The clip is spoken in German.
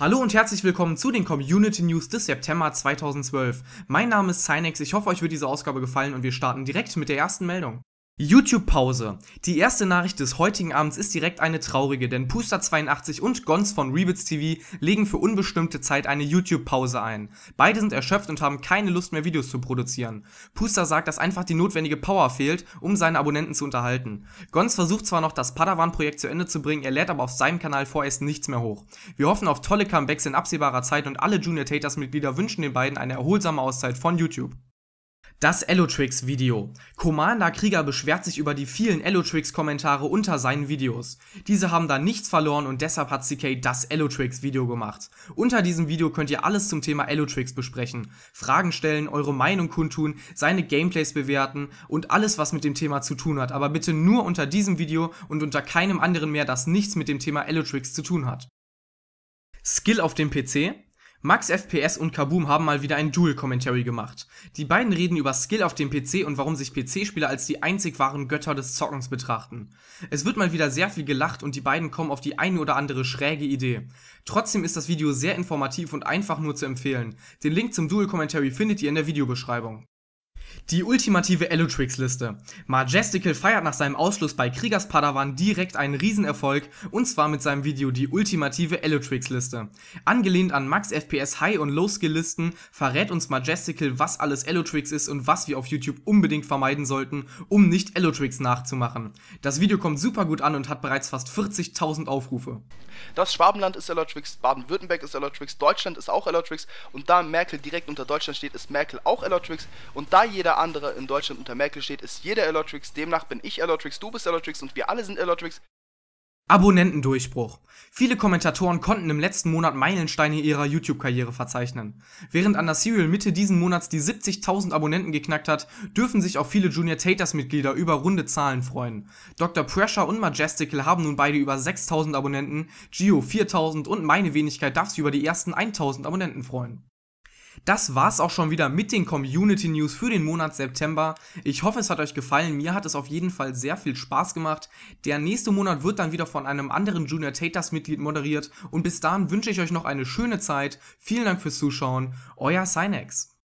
Hallo und herzlich willkommen zu den Community News des September 2012. Mein Name ist Cynex, ich hoffe euch wird diese Ausgabe gefallen und wir starten direkt mit der ersten Meldung. YouTube-Pause. Die erste Nachricht des heutigen Abends ist direkt eine traurige, denn Puster82 und Gons von Rebits TV legen für unbestimmte Zeit eine YouTube-Pause ein. Beide sind erschöpft und haben keine Lust mehr Videos zu produzieren. Puster sagt, dass einfach die notwendige Power fehlt, um seine Abonnenten zu unterhalten. Gons versucht zwar noch das Padawan-Projekt zu Ende zu bringen, er lädt aber auf seinem Kanal vorerst nichts mehr hoch. Wir hoffen auf tolle Comebacks in absehbarer Zeit und alle Junior Taters-Mitglieder wünschen den beiden eine erholsame Auszeit von YouTube. Das Elotrix-Video. Commander Krieger beschwert sich über die vielen Elotrix-Kommentare unter seinen Videos. Diese haben da nichts verloren und deshalb hat CK das Elotrix-Video gemacht. Unter diesem Video könnt ihr alles zum Thema Elotrix besprechen. Fragen stellen, eure Meinung kundtun, seine Gameplays bewerten und alles, was mit dem Thema zu tun hat. Aber bitte nur unter diesem Video und unter keinem anderen mehr, das nichts mit dem Thema Elotrix zu tun hat. Skill auf dem PC, Max FPS und Kaboom haben mal wieder ein Dual-Commentary gemacht. Die beiden reden über Skill auf dem PC und warum sich PC-Spieler als die einzig wahren Götter des Zockens betrachten. Es wird mal wieder sehr viel gelacht und die beiden kommen auf die eine oder andere schräge Idee. Trotzdem ist das Video sehr informativ und einfach nur zu empfehlen. Den Link zum Dual-Commentary findet ihr in der Videobeschreibung. Die ultimative Elutrix-Liste. Majestical feiert nach seinem Ausschluss bei Kriegers Padawan direkt einen Riesenerfolg und zwar mit seinem Video Die ultimative Elutrix-Liste. Angelehnt an Max FPS High und Low Skill Listen verrät uns Majestical, was alles Elutrix ist und was wir auf YouTube unbedingt vermeiden sollten, um nicht Elutrix nachzumachen. Das Video kommt super gut an und hat bereits fast 40.000 Aufrufe. Das Schwabenland ist Elutrix, Baden-Württemberg ist Elutrix, Deutschland ist auch Elutrix und da Merkel direkt unter Deutschland steht, ist Merkel auch Elutrix und da jeder andere in Deutschland unter Merkel steht, ist jeder Elotrix. Demnach bin ich Elotrix, du bist Elotrix und wir alle sind Elotrix. Abonnentendurchbruch. Viele Kommentatoren konnten im letzten Monat Meilensteine ihrer YouTube-Karriere verzeichnen. Während Anna Serial Mitte diesen Monats die 70.000 Abonnenten geknackt hat, dürfen sich auch viele Junior Taters-Mitglieder über runde Zahlen freuen. Dr. Pressure und Majestical haben nun beide über 6.000 Abonnenten, Gio 4.000 und meine Wenigkeit darf sich über die ersten 1.000 Abonnenten freuen. Das war's auch schon wieder mit den Community News für den Monat September. Ich hoffe, es hat euch gefallen. Mir hat es auf jeden Fall sehr viel Spaß gemacht. Der nächste Monat wird dann wieder von einem anderen Junior Taters Mitglied moderiert und bis dahin wünsche ich euch noch eine schöne Zeit. Vielen Dank fürs Zuschauen. Euer Synex.